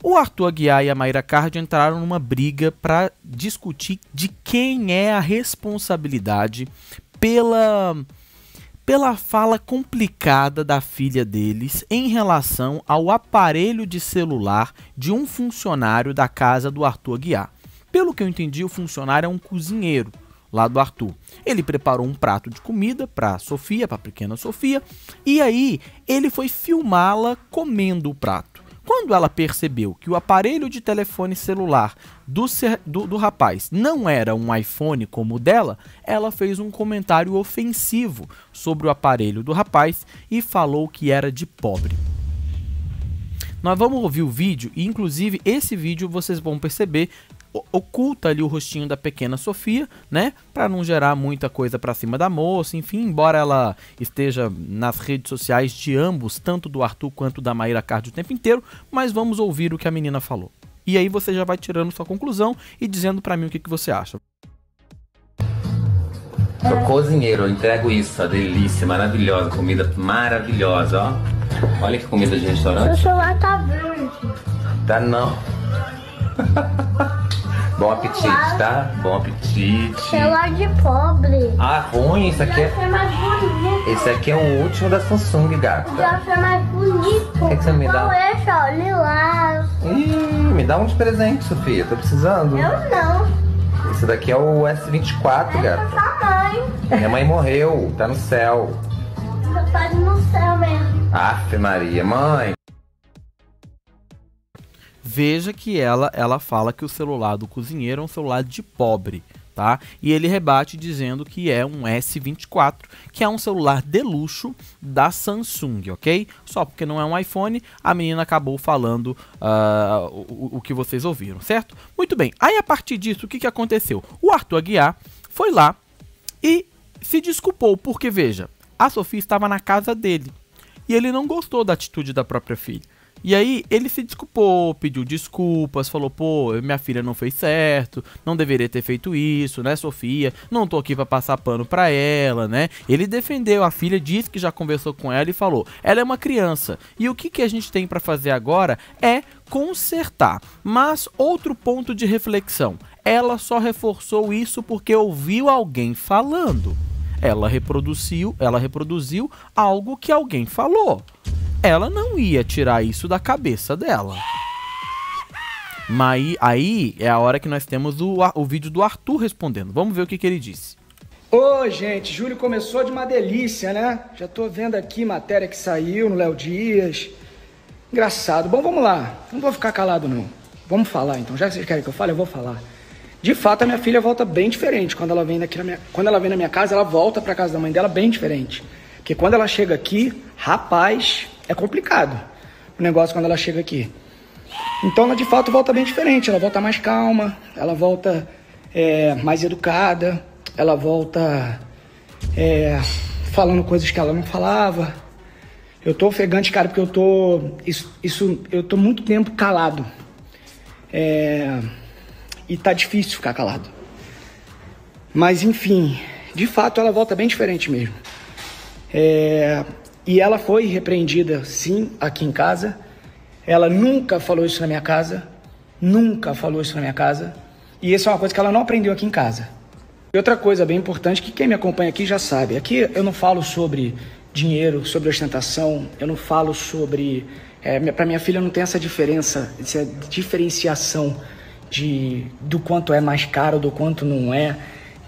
O Arthur Aguiar e a Mayra Card entraram numa briga para discutir de quem é a responsabilidade pela pela fala complicada da filha deles em relação ao aparelho de celular de um funcionário da casa do Arthur Aguiar. Pelo que eu entendi, o funcionário é um cozinheiro lá do Arthur. Ele preparou um prato de comida para Sofia, para a pequena Sofia, e aí ele foi filmá-la comendo o prato. Quando ela percebeu que o aparelho de telefone celular do, do, do, rapaz não era um iPhone como o dela, ela fez um comentário ofensivo sobre o aparelho do rapaz e falou que era de pobre. Nós vamos ouvir o vídeo e inclusive esse vídeo vocês vão perceber oculta ali o rostinho da pequena Sofia, né? Para não gerar muita coisa para cima da moça, enfim, embora ela esteja nas redes sociais de ambos, tanto do Arthur quanto da Maíra Card o tempo inteiro, mas vamos ouvir o que a menina falou. E aí você já vai tirando sua conclusão e dizendo para mim o que, que você acha. Sou cozinheiro, eu entrego isso, ó, delícia, maravilhosa, comida maravilhosa, ó. Olha que comida de restaurante. Seu celular tá verde. Tá não. Bom apetite, tá? Bom apetite. Celular de pobre. Ah, ruim, isso aqui é. Esse aqui é o último da Samsung, gato. Já foi mais bonito. O que, que você me dá? Não, esse, ó, lilás. Ih, me dá um de presente, Sofia. Tô precisando. Eu não. Esse daqui é o S24, esse gata. É sua mãe. Minha mãe morreu, tá no céu. pai tá no céu mesmo. Aff, Maria. Mãe. Veja que ela, ela fala que o celular do cozinheiro é um celular de pobre. Tá? E ele rebate dizendo que é um S24, que é um celular de luxo da Samsung, ok? Só porque não é um iPhone, a menina acabou falando uh, o, o, que vocês ouviram, certo? Muito bem, aí a partir disso, o que, que aconteceu? O Arthur Aguiar foi lá e se desculpou, porque veja, a Sofia estava na casa dele e ele não gostou da atitude da própria filha. E aí ele se desculpou, pediu desculpas, falou: pô, minha filha não fez certo, não deveria ter feito isso, né, Sofia? Não tô aqui pra passar pano pra ela, né? Ele defendeu a filha, disse que já conversou com ela e falou: ela é uma criança. E o que, que a gente tem para fazer agora é consertar. Mas outro ponto de reflexão: ela só reforçou isso porque ouviu alguém falando. Ela reproduziu, ela reproduziu algo que alguém falou ela não ia tirar isso da cabeça dela. Mas aí é a hora que nós temos o, o vídeo do Arthur respondendo. Vamos ver o que, que ele disse. Ô, gente, Júlio começou de uma delícia, né? Já tô vendo aqui matéria que saiu no Léo Dias. Engraçado. Bom, vamos lá. Não vou ficar calado, não. Vamos falar, então. Já que vocês querem que eu fale, eu vou falar. De fato, a minha filha volta bem diferente. Quando ela vem, minha... Quando ela vem na minha casa, ela volta pra casa da mãe dela bem diferente. Porque quando ela chega aqui, rapaz, é complicado o negócio quando ela chega aqui. Então ela de fato volta bem diferente, ela volta mais calma, ela volta é, mais educada, ela volta é, falando coisas que ela não falava. Eu tô ofegante, cara, porque eu tô. Isso, isso eu tô muito tempo calado. É, e tá difícil ficar calado. Mas enfim, de fato ela volta bem diferente mesmo. É, e ela foi repreendida, sim, aqui em casa. Ela nunca falou isso na minha casa. Nunca falou isso na minha casa. E isso é uma coisa que ela não aprendeu aqui em casa. E outra coisa bem importante que quem me acompanha aqui já sabe. Aqui eu não falo sobre dinheiro, sobre ostentação. Eu não falo sobre. É, para minha filha não tem essa diferença, essa diferenciação de do quanto é mais caro, do quanto não é.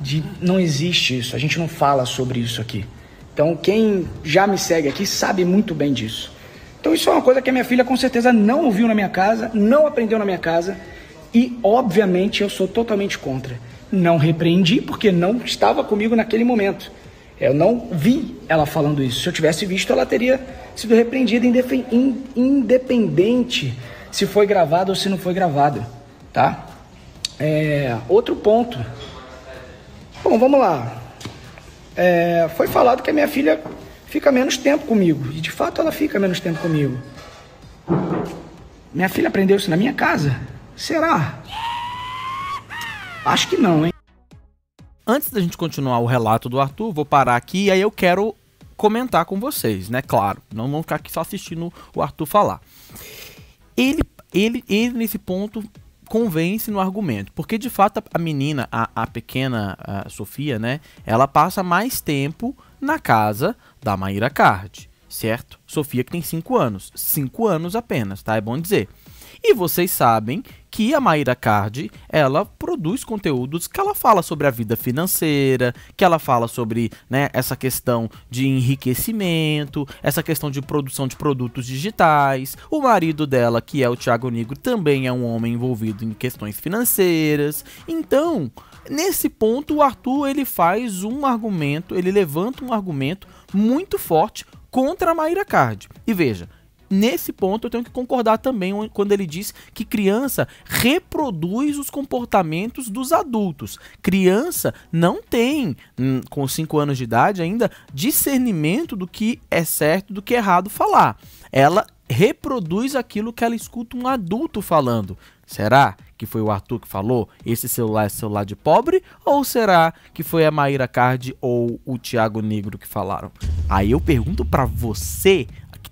De, não existe isso. A gente não fala sobre isso aqui. Então, quem já me segue aqui sabe muito bem disso. Então, isso é uma coisa que a minha filha com certeza não ouviu na minha casa, não aprendeu na minha casa e, obviamente, eu sou totalmente contra. Não repreendi porque não estava comigo naquele momento. Eu não vi ela falando isso. Se eu tivesse visto, ela teria sido repreendida, independente se foi gravado ou se não foi gravado, tá? É, outro ponto. Bom, vamos lá é, foi falado que a minha filha fica menos tempo comigo. E de fato ela fica menos tempo comigo. Minha filha aprendeu isso na minha casa? Será? Acho que não, hein? Antes da gente continuar o relato do Arthur, vou parar aqui e aí eu quero comentar com vocês, né? Claro, não vamos ficar aqui só assistindo o Arthur falar. Ele, ele, ele nesse ponto convence no argumento. Porque de fato a menina, a, a pequena a Sofia, né? Ela passa mais tempo na casa da Maíra Card, certo? Sofia que tem 5 anos. 5 anos apenas, tá? É bom dizer. E vocês sabem que a Maíra Card, ela produz conteúdos que ela fala sobre a vida financeira, que ela fala sobre né, essa questão de enriquecimento, essa questão de produção de produtos digitais. O marido dela, que é o Thiago Negro, também é um homem envolvido em questões financeiras. Então, nesse ponto, o Arthur ele faz um argumento, ele levanta um argumento muito forte contra a Maíra Card. E veja, nesse ponto eu tenho que concordar também quando ele diz que criança reproduz os comportamentos dos adultos. Criança não tem, hum, com 5 anos de idade ainda, discernimento do que é certo do que é errado falar. Ela reproduz aquilo que ela escuta um adulto falando. Será que foi o Arthur que falou esse celular é celular de pobre? Ou será que foi a Maíra Card ou o Tiago Negro que falaram? Aí eu pergunto para você,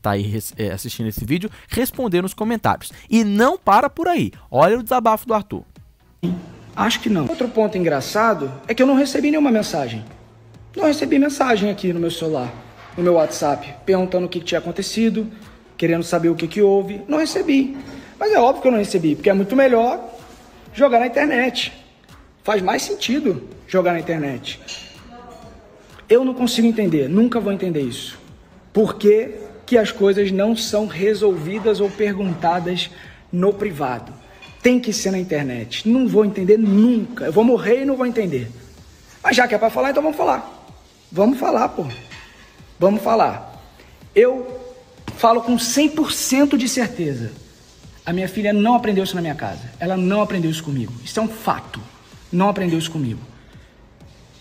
está aí é, assistindo esse vídeo, responder nos comentários. E não para por aí. Olha o desabafo do Arthur. Acho que não. Outro ponto engraçado é que eu não recebi nenhuma mensagem. Não recebi mensagem aqui no meu celular, no meu WhatsApp, perguntando o que tinha acontecido, querendo saber o que, que houve. Não recebi. Mas é óbvio que eu não recebi, porque é muito melhor jogar na internet. Faz mais sentido jogar na internet. Eu não consigo entender, nunca vou entender isso. Por que que as coisas não são resolvidas ou perguntadas no privado. Tem que ser na internet. Não vou entender nunca. Eu vou morrer e não vou entender. Mas já que é para falar, então vamos falar. Vamos falar, pô. Vamos falar. Eu falo com 100% de certeza. A minha filha não aprendeu isso na minha casa. Ela não aprendeu isso comigo. Isso é um fato. Não aprendeu isso comigo.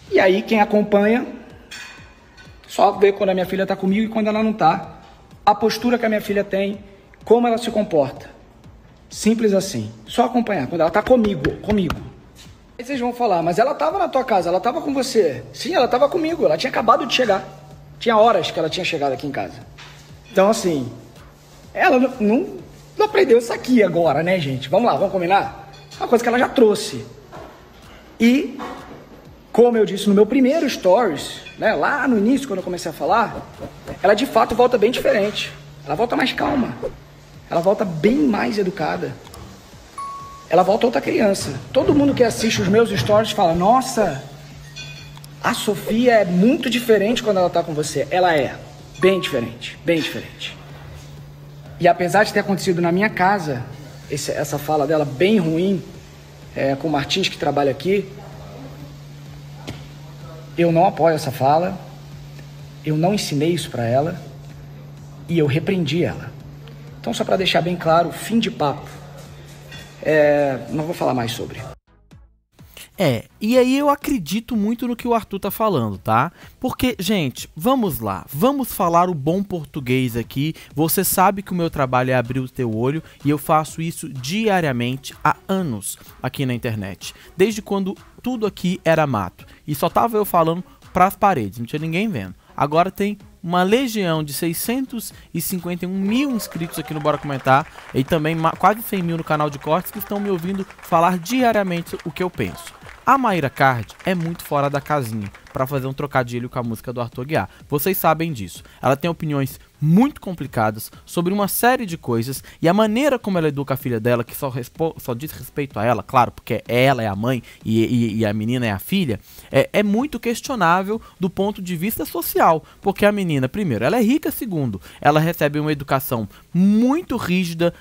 E aí, quem acompanha, só vê quando a minha filha tá comigo e quando ela não tá a postura que a minha filha tem, como ela se comporta. Simples assim. Só acompanhar. Quando ela está comigo, comigo. Aí vocês vão falar, mas ela estava na tua casa, ela estava com você. Sim, ela estava comigo, ela tinha acabado de chegar. Tinha horas que ela tinha chegado aqui em casa. Então, assim, ela não, não, não aprendeu isso aqui agora, né, gente? Vamos lá, vamos combinar? Uma coisa que ela já trouxe. E como eu disse no meu primeiro stories, né, lá no início quando eu comecei a falar, ela de fato volta bem diferente. Ela volta mais calma. Ela volta bem mais educada. Ela volta outra criança. Todo mundo que assiste os meus stories fala: "Nossa, a Sofia é muito diferente quando ela tá com você". Ela é bem diferente, bem diferente. E apesar de ter acontecido na minha casa, esse, essa fala dela bem ruim, é, com o Martins que trabalha aqui, eu não apoio essa fala, eu não ensinei isso para ela e eu repreendi ela. Então, só para deixar bem claro, fim de papo. É, não vou falar mais sobre. É, e aí eu acredito muito no que o Arthur tá falando, tá? Porque, gente, vamos lá, vamos falar o bom português aqui. Você sabe que o meu trabalho é abrir o teu olho e eu faço isso diariamente há anos aqui na internet. Desde quando tudo aqui era mato e só tava eu falando pras paredes, não tinha ninguém vendo. Agora tem uma legião de 651 mil inscritos aqui no Bora Comentar e também quase 100 mil no canal de cortes que estão me ouvindo falar diariamente o que eu penso. A Mayra Card é muito fora da casinha para fazer um trocadilho com a música do Arthur Guiar. Vocês sabem disso. Ela tem opiniões muito complicadas sobre uma série de coisas e a maneira como ela educa a filha dela, que só, só diz respeito a ela, claro, porque ela é a mãe e, e, e a menina é a filha, é, é, muito questionável do ponto de vista social, porque a menina, primeiro, ela é rica, segundo, ela recebe uma educação muito rígida,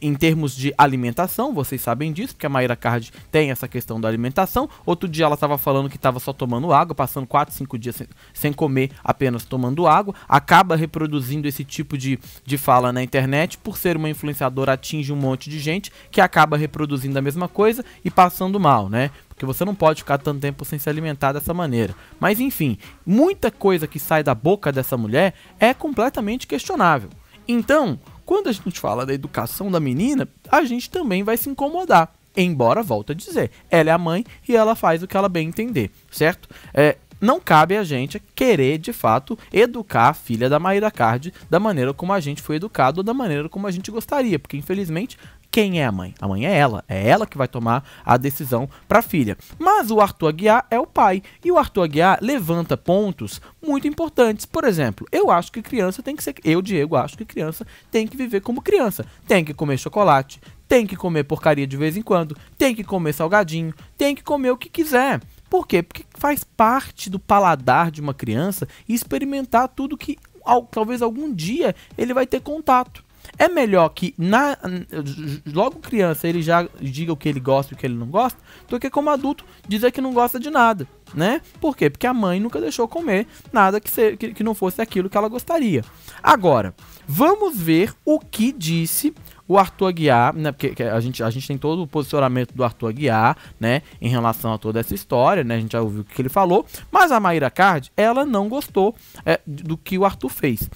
em termos de alimentação, vocês sabem disso, porque a Mayra Card tem essa questão da alimentação. Outro dia ela estava falando que estava só tomando água, passando 4, 5 dias sem, sem, comer, apenas tomando água. Acaba reproduzindo esse tipo de, de fala na internet, por ser uma influenciadora, atinge um monte de gente que acaba reproduzindo a mesma coisa e passando mal, né? Porque você não pode ficar tanto tempo sem se alimentar dessa maneira. Mas enfim, muita coisa que sai da boca dessa mulher é completamente questionável. Então, quando a gente fala da educação da menina, a gente também vai se incomodar. Embora, volta a dizer, ela é a mãe e ela faz o que ela bem entender, certo? É, não cabe a gente querer, de fato, educar a filha da Maíra Card da maneira como a gente foi educado ou da maneira como a gente gostaria, porque infelizmente quem é a mãe? A mãe é ela, é ela que vai tomar a decisão para a filha. Mas o Arthur Aguiar é o pai, e o Arthur Aguiar levanta pontos muito importantes. Por exemplo, eu acho que criança tem que ser, eu Diego acho que criança tem que viver como criança, tem que comer chocolate, tem que comer porcaria de vez em quando, tem que comer salgadinho, tem que comer o que quiser. Por quê? Porque faz parte do paladar de uma criança experimentar tudo que talvez algum dia ele vai ter contato. É melhor que na, logo criança ele já diga o que ele gosta e o que ele não gosta, do que como adulto dizer que não gosta de nada, né? Por quê? Porque a mãe nunca deixou comer nada que, que, que não fosse aquilo que ela gostaria. Agora, vamos ver o que disse o Arthur Aguiar, né, porque a gente, a gente tem todo o posicionamento do Arthur Aguiar, né, em relação a toda essa história, né, a gente já ouviu o que ele falou, mas a Maíra Card, ela não gostou é, do que o Arthur fez.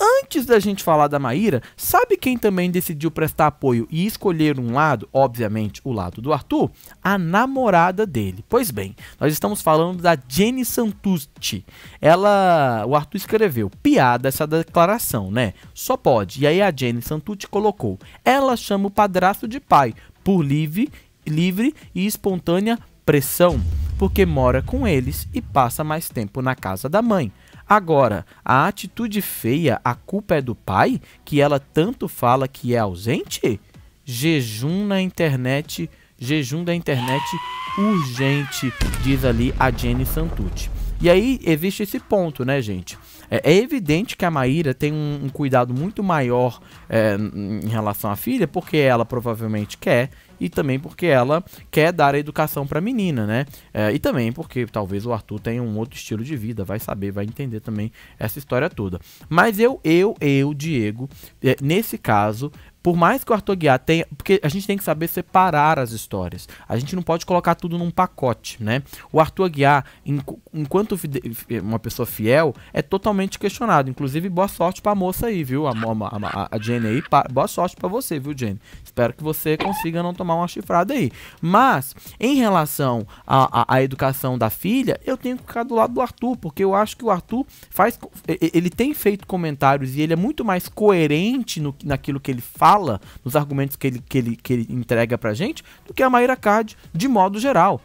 Antes da gente falar da Maíra, sabe quem também decidiu prestar apoio e escolher um lado, obviamente o lado do Arthur? A namorada dele. Pois bem, nós estamos falando da Jenny Santucci. Ela, o Arthur escreveu, piada essa declaração, né? Só pode. E aí a Jenny Santucci colocou, ela chama o padrasto de pai por livre, livre e espontânea pressão, porque mora com eles e passa mais tempo na casa da mãe. Agora, a atitude feia, a culpa é do pai, que ela tanto fala que é ausente? Jejum na internet, jejum da internet urgente, diz ali a Jenny Santucci. E aí existe esse ponto, né, gente? É, é evidente que a Maíra tem um, um cuidado muito maior é, em relação à filha, porque ela provavelmente quer e também porque ela quer dar a educação para a menina, né? É, e também porque talvez o Arthur tenha um outro estilo de vida, vai saber, vai entender também essa história toda. Mas eu, eu, eu, Diego, é, nesse caso, por mais que o Arthur Guiar tenha. Porque a gente tem que saber separar as histórias. A gente não pode colocar tudo num pacote, né? O Arthur Guiar, enquanto uma pessoa fiel, é totalmente questionado. Inclusive, boa sorte pra moça aí, viu? A, a, a, a Jenny aí. boa sorte pra você, viu, Jenny? Espero que você consiga não tomar uma chifrada aí. Mas, em relação à educação da filha, eu tenho que ficar do lado do Arthur, porque eu acho que o Arthur faz. Ele tem feito comentários e ele é muito mais coerente no, naquilo que ele fala fala, nos argumentos que ele, que ele, que ele entrega pra gente, do que a Mayra Card de modo geral.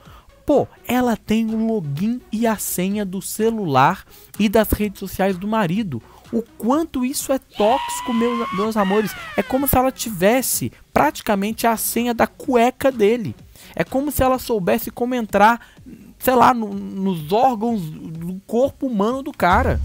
Pô, ela tem o login e a senha do celular e das redes sociais do marido. O quanto isso é tóxico, meus, meus amores. É como se ela tivesse praticamente a senha da cueca dele. É como se ela soubesse como entrar, sei lá, no, nos órgãos do corpo humano do cara.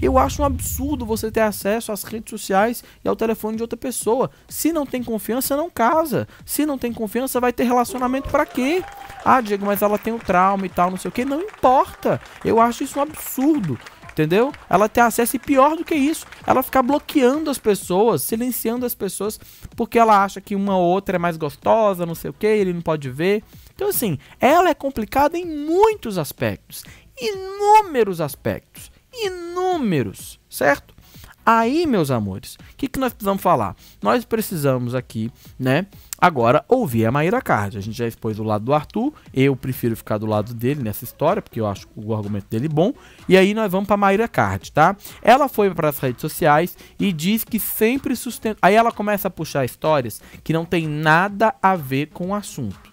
Eu acho um absurdo você ter acesso às redes sociais e ao telefone de outra pessoa. Se não tem confiança, não casa. Se não tem confiança, vai ter relacionamento para quê? Ah, Diego, mas ela tem um trauma e tal, não sei o que. Não importa. Eu acho isso um absurdo entendeu? Ela tem acesso e pior do que isso, ela ficar bloqueando as pessoas, silenciando as pessoas, porque ela acha que uma ou outra é mais gostosa, não sei o que, ele não pode ver. Então, assim, ela é complicada em muitos aspectos, inúmeros aspectos inúmeros, certo? Aí, meus amores, o que, que nós precisamos falar? Nós precisamos aqui, né, agora ouvir a Maíra Card. A gente já expôs do lado do Arthur, eu prefiro ficar do lado dele nessa história, porque eu acho o argumento dele bom. E aí nós vamos para Maíra Card, tá? Ela foi para as redes sociais e diz que sempre sustenta. Aí ela começa a puxar histórias que não tem nada a ver com o assunto.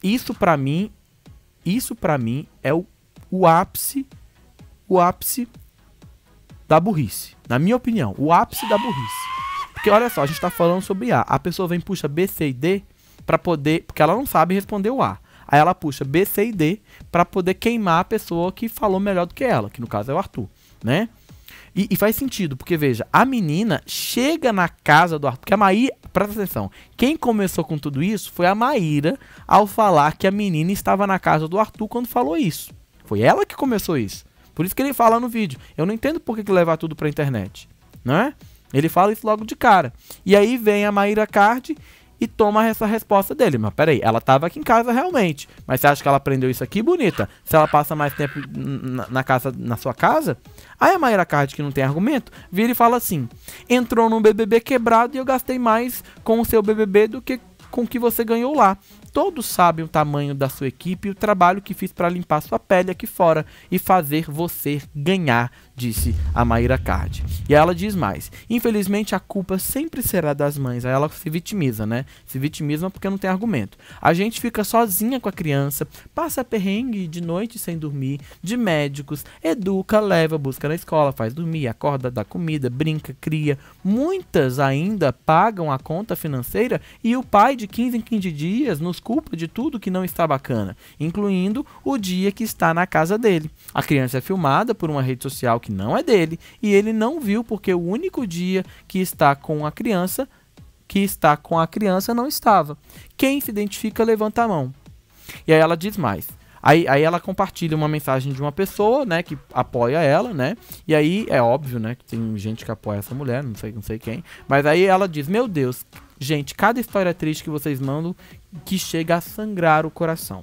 Isso para mim, isso para mim é o, o ápice o ápice da burrice. Na minha opinião, o ápice da burrice. Porque olha só, a gente tá falando sobre A. A pessoa vem puxa B, C e D para poder, porque ela não sabe responder o A. Aí ela puxa B, C e D para poder queimar a pessoa que falou melhor do que ela, que no caso é o Arthur, né? E, e, faz sentido, porque veja, a menina chega na casa do Arthur, porque a Maíra, presta atenção, quem começou com tudo isso foi a Maíra ao falar que a menina estava na casa do Arthur quando falou isso. Foi ela que começou isso. Por isso que ele fala no vídeo. Eu não entendo por que, que levar tudo pra internet, não é? Ele fala isso logo de cara. E aí vem a Maíra Card e toma essa resposta dele. Mas peraí, ela estava aqui em casa realmente. Mas você acha que ela aprendeu isso aqui? Bonita. Se ela passa mais tempo na, na, casa, na sua casa. Aí a Mayra Card, que não tem argumento, vira e fala assim: entrou num BBB quebrado e eu gastei mais com o seu BBB do que com o que você ganhou lá todos sabem o tamanho da sua equipe e o trabalho que fiz para limpar sua pele aqui fora e fazer você ganhar disse a Mayra Card. E ela diz mais: infelizmente a culpa sempre será das mães. Aí ela se vitimiza, né? Se vitimiza porque não tem argumento. A gente fica sozinha com a criança, passa perrengue de noite sem dormir, de médicos, educa, leva, busca na escola, faz dormir, acorda, dá comida, brinca, cria. Muitas ainda pagam a conta financeira e o pai de 15 em 15 dias nos culpa de tudo que não está bacana, incluindo o dia que está na casa dele. A criança é filmada por uma rede social que que não é dele e ele não viu porque o único dia que está com a criança, que está com a criança não estava. Quem se identifica levanta a mão. E aí ela diz mais. Aí, aí ela compartilha uma mensagem de uma pessoa, né, que apoia ela, né? E aí é óbvio, né, que tem gente que apoia essa mulher, não sei, não sei quem. Mas aí ela diz: "Meu Deus, gente, cada história triste que vocês mandam que chega a sangrar o coração."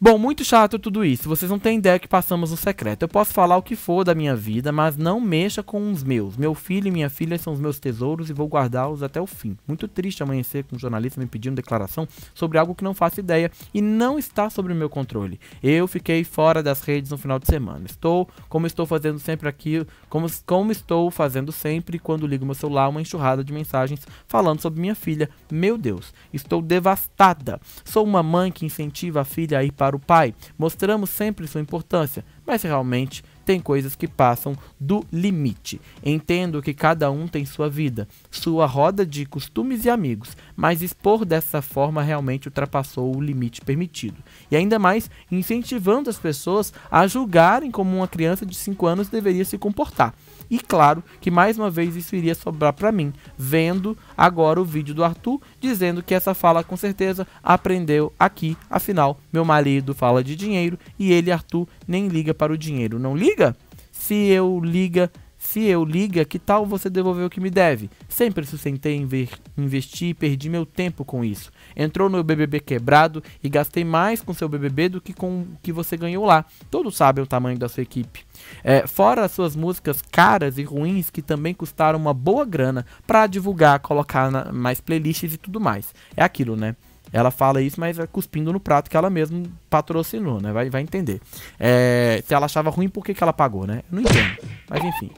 Bom, muito chato tudo isso. Vocês não têm ideia que passamos um secreto. Eu posso falar o que for da minha vida, mas não mexa com os meus. Meu filho e minha filha são os meus tesouros e vou guardá-los até o fim. Muito triste amanhecer com um jornalista me pedindo declaração sobre algo que não faço ideia e não está sobre o meu controle. Eu fiquei fora das redes no final de semana. Estou, como estou fazendo sempre aqui, como, como estou fazendo sempre quando ligo meu celular, uma enxurrada de mensagens falando sobre minha filha. Meu Deus, estou devastada. Sou uma mãe que incentiva a filha a ir para para o pai. Mostramos sempre sua importância, mas realmente tem coisas que passam do limite. Entendo que cada um tem sua vida, sua roda de costumes e amigos, mas expor dessa forma realmente ultrapassou o limite permitido. E ainda mais incentivando as pessoas a julgarem como uma criança de 5 anos deveria se comportar. E claro que mais uma vez isso iria sobrar para mim, vendo agora o vídeo do Arthur dizendo que essa fala com certeza aprendeu aqui, afinal, meu marido fala de dinheiro e ele, Arthur, nem liga para o dinheiro. Não liga? liga. Se eu liga, se eu liga, que tal você devolver o que me deve? Sempre sustentei inver, investir e perdi meu tempo com isso. Entrou no BBB quebrado e gastei mais com seu BBB do que com o que você ganhou lá. Todos sabem o tamanho da sua equipe. É, fora as suas músicas caras e ruins que também custaram uma boa grana para divulgar, colocar na, mais playlists e tudo mais. É aquilo, né? Ela fala isso, mas é cuspindo no prato que ela mesma patrocinou, né? Vai, vai entender. É, se ela achava ruim, por que, que ela pagou, né? Eu não entendo. Mas enfim.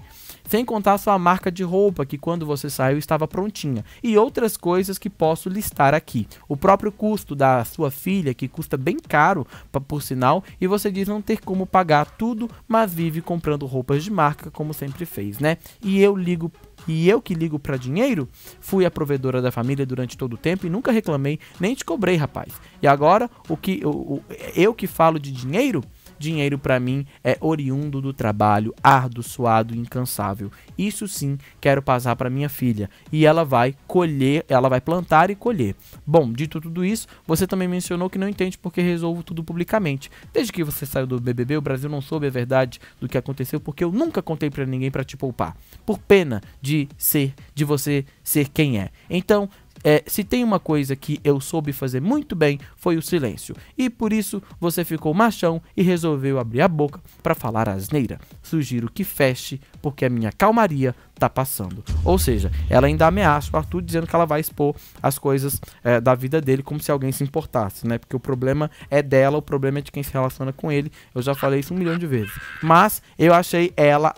Sem contar sua marca de roupa, que quando você saiu estava prontinha. E outras coisas que posso listar aqui. O próprio custo da sua filha, que custa bem caro, por sinal, e você diz não ter como pagar tudo, mas vive comprando roupas de marca, como sempre fez, né? E eu ligo e eu que ligo para dinheiro, fui a provedora da família durante todo o tempo e nunca reclamei, nem te cobrei, rapaz. E agora, o que o, o, eu que falo de dinheiro, Dinheiro para mim é oriundo do trabalho árduo, suado e incansável. Isso sim quero passar para minha filha e ela vai colher, ela vai plantar e colher. Bom, dito tudo isso, você também mencionou que não entende porque resolvo tudo publicamente. Desde que você saiu do BBB, o Brasil não soube a verdade do que aconteceu porque eu nunca contei para ninguém para te poupar. Por pena de ser, de você ser quem é. Então, é, se tem uma coisa que eu soube fazer muito bem, foi o silêncio. E por isso você ficou machão e resolveu abrir a boca para falar asneira. Sugiro que feche, porque a minha calmaria tá passando. Ou seja, ela ainda ameaça o Arthur dizendo que ela vai expor as coisas é, da vida dele como se alguém se importasse, né? Porque o problema é dela, o problema é de quem se relaciona com ele. Eu já falei isso um milhão de vezes. Mas eu achei ela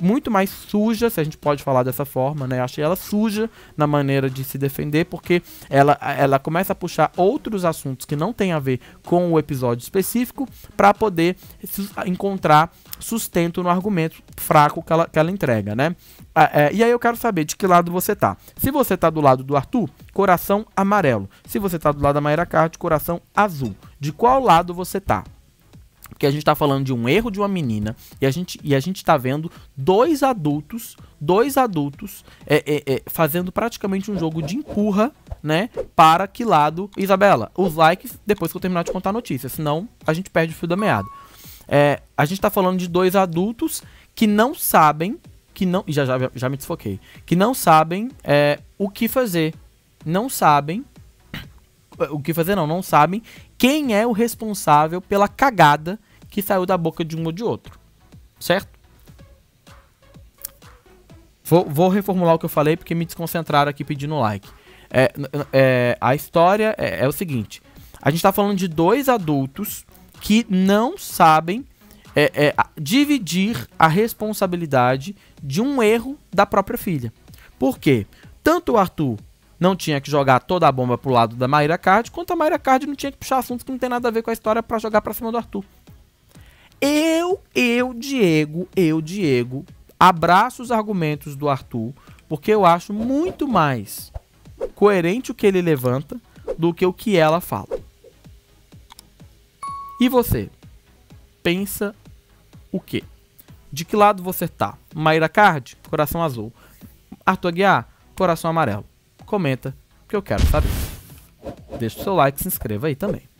muito mais suja, se a gente pode falar dessa forma, né? Eu achei ela suja na maneira de se defender, porque ela, ela começa a puxar outros assuntos que não tem a ver com o episódio específico para poder encontrar sustento no argumento fraco que ela, que ela entrega, né? Ah, é, e aí eu quero saber de que lado você tá. Se você tá do lado do Arthur, coração amarelo. Se você tá do lado da Mayra Card, coração azul. De qual lado você tá? Porque a gente tá falando de um erro de uma menina e a gente, e a gente tá vendo dois adultos, dois adultos é, é, é, fazendo praticamente um jogo de empurra, né? Para que lado, Isabela? Os likes depois que eu terminar de contar a notícia, senão a gente perde o fio da meada. É, a gente tá falando de dois adultos que não sabem, que não. Já, já, já me desfoquei. Que não sabem é, o que fazer. Não sabem o que fazer não, não sabem quem é o responsável pela cagada que saiu da boca de um ou de outro. Certo? Vou, vou reformular o que eu falei porque me desconcentraram aqui pedindo like. É, é, a história é, é, o seguinte: a gente está falando de dois adultos que não sabem é, é, dividir a responsabilidade de um erro da própria filha. Por quê? Tanto o Arthur não tinha que jogar toda a bomba pro lado da Mayra Card, quanto a Mayra Card não tinha que puxar assuntos que não tem nada a ver com a história para jogar pra cima do Arthur. Eu, eu, Diego, eu, Diego, abraço os argumentos do Arthur, porque eu acho muito mais coerente o que ele levanta do que o que ela fala. E você? Pensa o quê? De que lado você tá? Mayra Card, coração azul. Arthur Aguiar, coração amarelo comenta, que eu quero saber. Deixa o seu like e se inscreva aí também.